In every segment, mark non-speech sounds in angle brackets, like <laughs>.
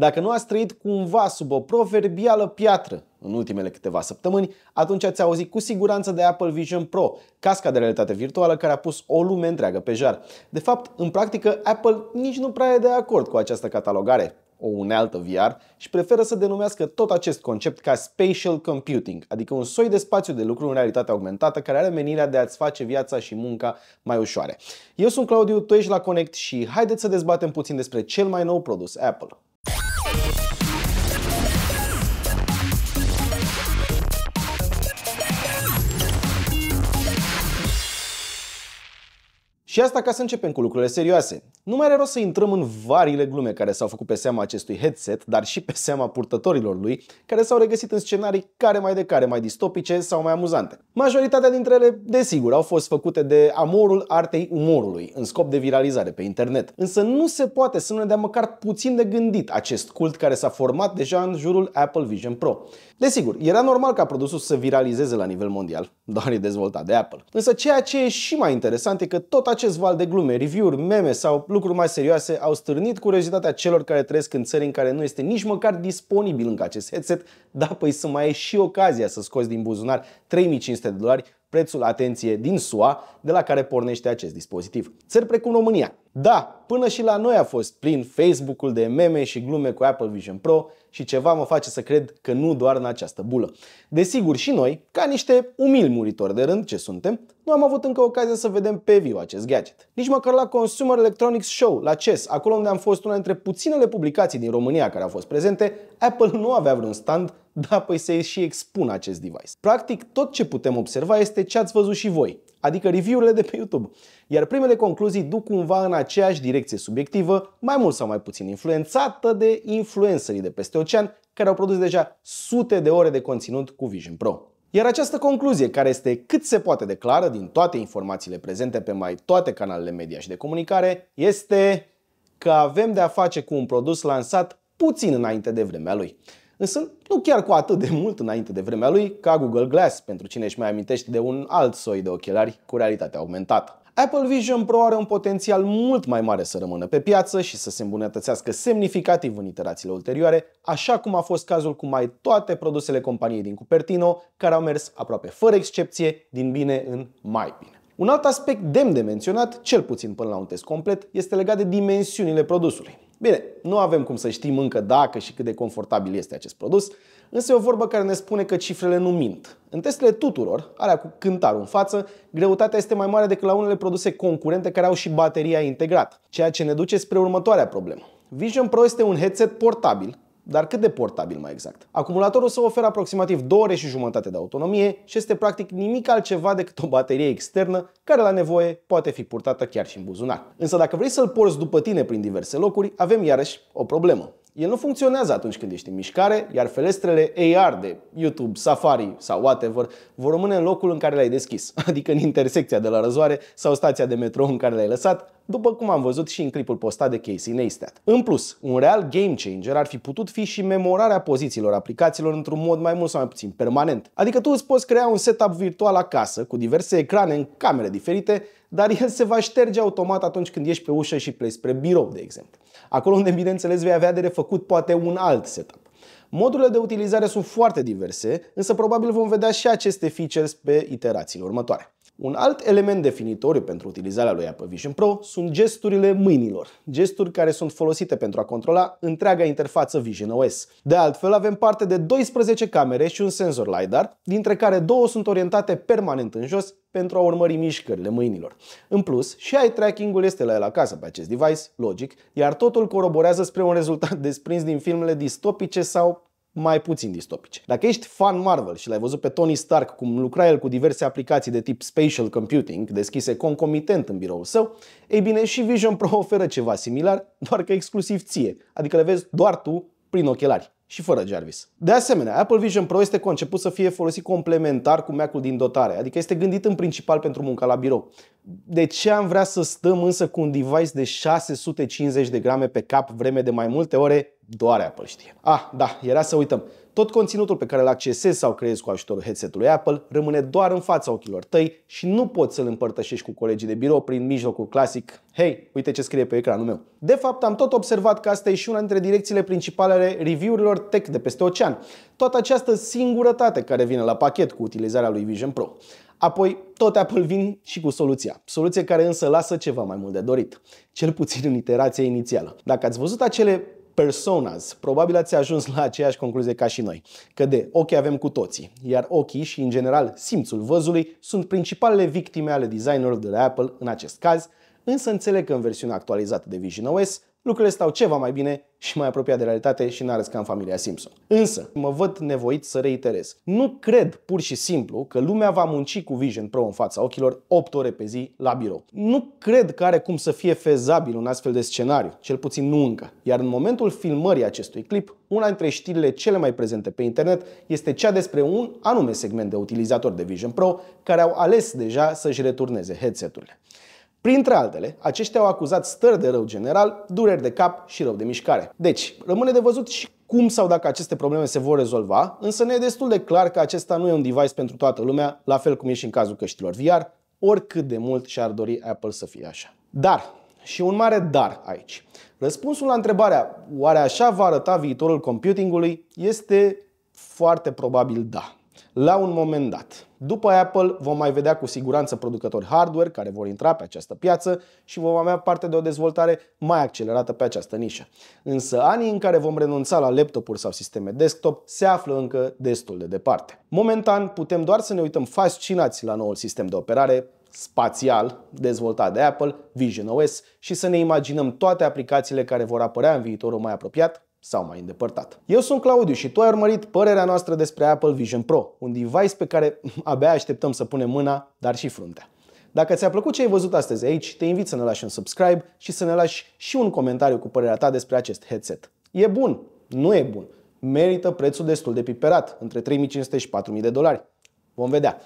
Dacă nu ați trăit cumva sub o proverbială piatră în ultimele câteva săptămâni, atunci ați auzit cu siguranță de Apple Vision Pro, casca de realitate virtuală care a pus o lume întreagă pe jar. De fapt, în practică, Apple nici nu prea e de acord cu această catalogare o unealtă VR și preferă să denumească tot acest concept ca spatial computing, adică un soi de spațiu de lucru în realitate augmentată care are menirea de a-ți face viața și munca mai ușoare. Eu sunt Claudiu, tu ești la Connect și haideți să dezbatem puțin despre cel mai nou produs Apple. Și asta ca să începem cu lucrurile serioase. Nu mai are rost să intrăm în variile glume care s-au făcut pe seama acestui headset, dar și pe seama purtătorilor lui, care s-au regăsit în scenarii care mai de care mai distopice sau mai amuzante. Majoritatea dintre ele, desigur, au fost făcute de amorul artei umorului, în scop de viralizare pe internet. Însă nu se poate să nu ne dea măcar puțin de gândit acest cult care s-a format deja în jurul Apple Vision Pro. Desigur, era normal ca produsul să viralizeze la nivel mondial, <laughs> doar e dezvoltat de Apple. Însă ceea ce e și mai interesant e că tot acest val de glume, review-uri, meme sau lucruri mai serioase au stârnit curiozitatea celor care trăiesc în țări în care nu este nici măcar disponibil încă acest headset, dar păi să mai ai și ocazia să scoți din buzunar 3500 de dolari prețul, atenție, din SUA, de la care pornește acest dispozitiv. Țări precum România. Da, până și la noi a fost plin Facebook-ul de meme și glume cu Apple Vision Pro și ceva mă face să cred că nu doar în această bulă. Desigur și noi, ca niște umili muritori de rând ce suntem, nu am avut încă ocazia să vedem pe viu acest gadget. Nici măcar la Consumer Electronics Show, la CES, acolo unde am fost una dintre puținele publicații din România care au fost prezente, Apple nu avea vreun stand da, păi se și expun acest device. Practic, tot ce putem observa este ce ați văzut și voi, adică review-urile de pe YouTube. Iar primele concluzii duc cumva în aceeași direcție subiectivă, mai mult sau mai puțin influențată de influencerii de peste ocean, care au produs deja sute de ore de conținut cu Vision Pro. Iar această concluzie, care este cât se poate de clară din toate informațiile prezente pe mai toate canalele media și de comunicare, este că avem de a face cu un produs lansat puțin înainte de vremea lui însă nu chiar cu atât de mult înainte de vremea lui ca Google Glass, pentru cine își mai amintește de un alt soi de ochelari cu realitate augmentată. Apple Vision Pro are un potențial mult mai mare să rămână pe piață și să se îmbunătățească semnificativ în iterațiile ulterioare, așa cum a fost cazul cu mai toate produsele companiei din Cupertino, care au mers aproape fără excepție din bine în mai bine. Un alt aspect demn de menționat, cel puțin până la un test complet, este legat de dimensiunile produsului. Bine, nu avem cum să știm încă dacă și cât de confortabil este acest produs, însă e o vorbă care ne spune că cifrele nu mint. În testele tuturor, alea cu cântarul în față, greutatea este mai mare decât la unele produse concurente care au și bateria integrată, ceea ce ne duce spre următoarea problemă. Vision Pro este un headset portabil dar cât de portabil mai exact? Acumulatorul să oferă aproximativ 2 ore și jumătate de autonomie și este practic nimic altceva decât o baterie externă care la nevoie poate fi purtată chiar și în buzunar. Însă dacă vrei să-l porți după tine prin diverse locuri, avem iarăși o problemă. El nu funcționează atunci când ești în mișcare, iar ferestrele AR de YouTube, Safari sau whatever vor rămâne în locul în care le-ai deschis, <laughs> adică în intersecția de la răzoare sau stația de metrou în care le-ai lăsat, după cum am văzut și în clipul postat de Casey Neistat. În plus, un real game changer ar fi putut fi și memorarea pozițiilor aplicațiilor într-un mod mai mult sau mai puțin permanent. Adică tu îți poți crea un setup virtual acasă, cu diverse ecrane în camere diferite, dar el se va șterge automat atunci când ieși pe ușă și pleci spre birou, de exemplu. Acolo unde, bineînțeles, vei avea de refăcut poate un alt setup. Modurile de utilizare sunt foarte diverse, însă probabil vom vedea și aceste features pe iterațiile următoare. Un alt element definitoriu pentru utilizarea lui Apple Vision Pro sunt gesturile mâinilor, gesturi care sunt folosite pentru a controla întreaga interfață Vision OS. De altfel, avem parte de 12 camere și un senzor LiDAR, dintre care două sunt orientate permanent în jos pentru a urmări mișcările mâinilor. În plus, și eye tracking-ul este la el acasă pe acest device, logic, iar totul coroborează spre un rezultat <laughs> desprins din filmele distopice sau mai puțin distopice. Dacă ești fan Marvel și l-ai văzut pe Tony Stark cum lucra el cu diverse aplicații de tip spatial computing deschise concomitent în biroul său, ei bine și Vision Pro oferă ceva similar, doar că exclusiv ție, adică le vezi doar tu prin ochelari și fără Jarvis. De asemenea, Apple Vision Pro este conceput să fie folosit complementar cu Mac-ul din dotare, adică este gândit în principal pentru munca la birou. De ce am vrea să stăm însă cu un device de 650 de grame pe cap vreme de mai multe ore doar Apple știe. Ah, da, era să uităm. Tot conținutul pe care îl accesezi sau creezi cu ajutorul headsetului Apple rămâne doar în fața ochilor tăi și nu poți să-l împărtășești cu colegii de birou prin mijlocul clasic Hei, uite ce scrie pe ecranul meu. De fapt, am tot observat că asta e și una dintre direcțiile principale ale review-urilor tech de peste ocean. Toată această singurătate care vine la pachet cu utilizarea lui Vision Pro. Apoi, tot Apple vin și cu soluția. Soluție care însă lasă ceva mai mult de dorit. Cel puțin în iterația inițială. Dacă ați văzut acele personas. Probabil ați ajuns la aceeași concluzie ca și noi, că de ochi avem cu toții, iar ochii și, în general, simțul văzului sunt principalele victime ale designerilor de la Apple, în acest caz, însă înțeleg că în versiunea actualizată de Vision OS lucrurile stau ceva mai bine și mai apropiat de realitate și n-arăs ca în familia Simpson. Însă, mă văd nevoit să reiterez. Nu cred pur și simplu că lumea va munci cu Vision Pro în fața ochilor 8 ore pe zi la birou. Nu cred că are cum să fie fezabil un astfel de scenariu, cel puțin nu încă. Iar în momentul filmării acestui clip, una dintre știrile cele mai prezente pe internet este cea despre un anume segment de utilizatori de Vision Pro care au ales deja să-și returneze headset-urile. Printre altele, aceștia au acuzat stări de rău general, dureri de cap și rău de mișcare. Deci, rămâne de văzut și cum sau dacă aceste probleme se vor rezolva, însă ne e destul de clar că acesta nu e un device pentru toată lumea, la fel cum e și în cazul căștilor VR, oricât de mult și-ar dori Apple să fie așa. Dar, și un mare dar aici. Răspunsul la întrebarea, oare așa va arăta viitorul computingului, este foarte probabil da la un moment dat. După Apple vom mai vedea cu siguranță producători hardware care vor intra pe această piață și vom avea parte de o dezvoltare mai accelerată pe această nișă. Însă anii în care vom renunța la laptopuri sau sisteme desktop se află încă destul de departe. Momentan putem doar să ne uităm fascinați la noul sistem de operare spațial dezvoltat de Apple, Vision OS și să ne imaginăm toate aplicațiile care vor apărea în viitorul mai apropiat sau mai îndepărtat. Eu sunt Claudiu și tu ai urmărit părerea noastră despre Apple Vision Pro, un device pe care <laughs> abia așteptăm să punem mâna, dar și fruntea. Dacă ți-a plăcut ce ai văzut astăzi aici, te invit să ne lași un subscribe și să ne lași și un comentariu cu părerea ta despre acest headset. E bun? Nu e bun. Merită prețul destul de piperat, între 3500 și 4000 de dolari. Vom vedea.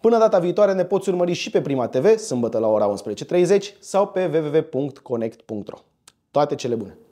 Până data viitoare ne poți urmări și pe Prima TV, sâmbătă la ora 11.30 sau pe www.connect.ro. Toate cele bune!